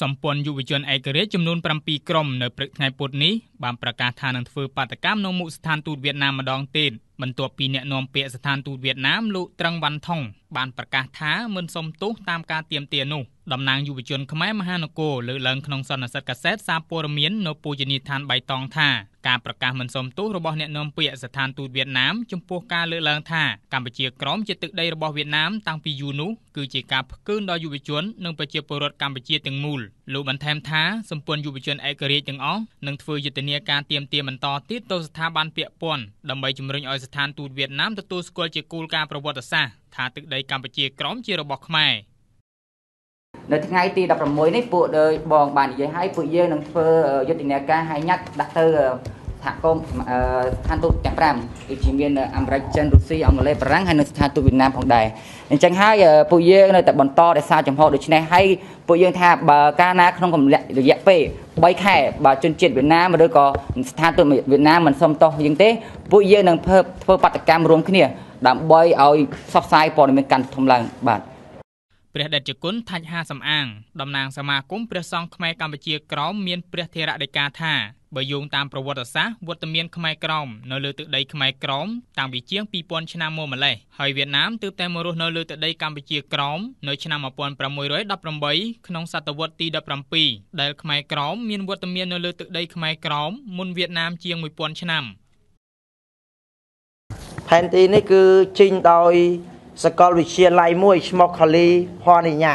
សម្ព័ន្ធយុវជនឯករាជ្យចំនួន7ក្រុមនៅព្រឹកថ្ងៃពុធនេះបានប្រកាសថានឹងធ្វើបាតកម្មនៅមុខស្ថានទូតវៀតណាមម្ដងទៀតបន្ទាប់ពីអ្នកនាំពាក្យស្ថានទូតវៀតណាមលោកត្រឹងវ៉ាន់ថុងបានប្រកាសថាមិនសុំទោសតាមការទាមទារនោះតំណាងយុវជនខ្មែរមហានគរលើកឡើងក្នុងសន្និសីទកាសែតសារព័ត៌មាននៅពូជនីយដ្ឋានបៃតងថាការប្រកាសមិនសុំទោសរបស់អ្នកនាំពាក្យស្ថានទូតវៀតណាមចំពោះការលើកឡើងថាកម្ពុជាក្រោមជាទឹកដីរបស់វៀតណាមតាំងពីយូរនោះគឺជាការផ្កើនដល់យុវជននិងប្រជាពលរដ្ឋកម្ពុជាទាំងមូលលោកបានថែមថាសម្ព័ន្ធយុវជនឯករាជ្យទាំងអស់នឹងធ្វើយុទ្ធនាការទៀមទាបន្តទៀតទៅស្ថាប័នពាក់ព័ន្ធដើម្បីជំរុញឲ្យស្ថានទូតវៀតណាមទទួលស្គាល់ជាគោលការណ៍ប្រវត្តិសាស្ត្រថាទឹកដីកម្ពុជាក្រមជារបស់ខ្មែរនៅថ្ងៃទី16នេះពួកបងបាននិយាយឲ្យពួកយើងនឹងធ្វើយុទ្ធនាការហែងញាត់ដាក់ទៅសហគមន៍ស្ថានទូតទាំង5ដូចជាមានអាមេរិកចិនរុស្ស៊ីអង់គ្លេសបារាំងហើយនិងស្ថានទូតវៀតណាមផងដែរអញ្ចឹងហើយពួកយើងនៅតែបន្តរក្សា ចំហដូច្នេះហើយពួកយើងថាបើកាលណាក្នុងរយៈពេល3ខែបើជនជាតិវៀតណាមឬក៏ស្ថានទូតវៀតណាមមិនសុំទោសយើងទេ ពួកយើងនឹងធ្វើបដកម្មរួមគ្នា ដើម្បីឲ្យផ្សព្វផ្សាយព័ត៌មានកាន់ធំឡើងបាទព្រះដេចជគុណថាច់ហាសំអាងតំណាងសមាគមព្រះសង្ឃខ្មែរកម្ពុជាក្រមមានព្រះធរៈដីកាថាបើយោងតាមប្រវត្តិសាស្ត្រវត្តមានខ្មែរក្រមនៅលើទឹកដីខ្មែរក្រមតាំងពីជាង2000ឆ្នាំមកម្លេះហើយវៀតណាមទើបតែមករស់នៅលើទឹកដីកម្ពុជាក្រមនៅឆ្នាំ1618ក្នុងសតវត្សទី17ដែលខ្មែរក្រម មានវត្តមាននៅលើទឹកដីខ្មែរក្រមមុនវៀតណាមជាង1000ឆ្នាំផែនទីនេះគឺចេញដោយសកលវិទ្យាល័យមួយឈ្មោះ Kali Horniya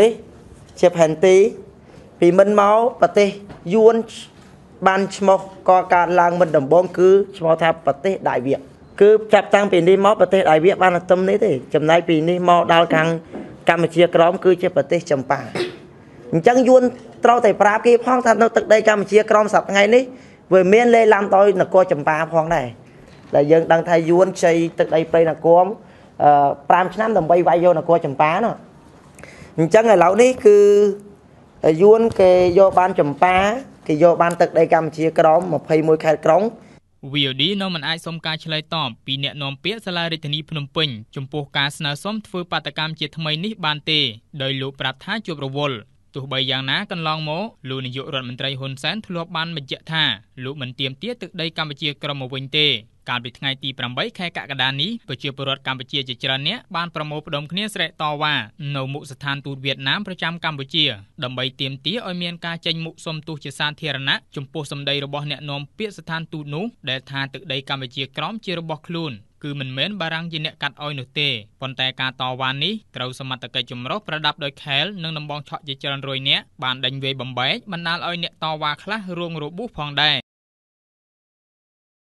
នេះជាផែនទីពីមិនមកប្រទេសយួនបានឈ្មោះកកើតឡើង មិនដំបង គឺឈ្មោះថាប្រទេសដៃវៀតគឺចាប់តាំងពីនេះមកប្រទេសដៃវៀតបានអាទិមនេះទេចំណែកពីនេះមកដល់ខាងកម្ពុជាក្រមគឺជាប្រទេសចម្ប៉ាអញ្ចឹងយួនត្រូវតែប្រាប់គេផងថានៅទឹកដីកម្ពុជាក្រមសប្តាហ៍ថ្ងៃនេះវាមានលេឡាំដោយនគរចម្ប៉ាផងដែរដែលយើងដឹងថាយួនខ្ចីទឹកដីព្រៃនគរ5ឆ្នាំដើម្បីវាយយកនគរចម្ប៉ាណាអញ្ចឹងឥឡូវនេះគឺយួនគេយកបានចម្ប៉ាគេយកបានទឹកដីកម្ពុជាក្រម21ខេត្តក្រុង VOD នៅមិនអាចសុំការឆ្លើយតបពីអ្នកនាំពាក្យសាលារដ្ឋាភិបាលភ្នំពេញចំពោះការស្នើសុំធ្វើបាតកម្មជាថ្មីនេះបានទេដោយលោកប្រាប់ថាជួបរវល់ទោះបីយ៉ាងណាកន្លងមកលោកនាយករដ្ឋមន្ត្រីហ៊ុនសែនធ្លាប់បានបញ្ជាក់ថាលោកមិនទាមទារទឹកដីកម្ពុជាក្រមមកវិញទេកាលពីថ្ងៃទី8ខែកក្កដានេះប្រជាពលរដ្ឋកម្ពុជាជាច្រើននាក់បានប្រមូលផ្តុំគ្នាស្រែកតវ៉ានៅមុខស្ថានទូតវៀតណាមប្រចាំកម្ពុជាដើម្បីទាមទារឲ្យមានការចេញមុខសុំទោសជាសាធារណៈចំពោះសម្ដីរបស់អ្នកនាំពាក្យស្ថានទូតនោះដែលថាទឹកដីកម្ពុជាក្រមជារបស់ខ្លួនគឺមិនមែនបារាំងជាអ្នកកាត់អោយនោះទេប៉ុន្តែការតវ៉ានេះត្រូវសមត្ថកិច្ចចម្រុះប្រដាប់ដោយខែលនិងដំបងឆក់ជាច្រើនរយនាក់បានដេញវាយបំបែកបណ្ដាលឲ្យអ្នកតវ៉ាខ្លះរួងរបួសផងដែរ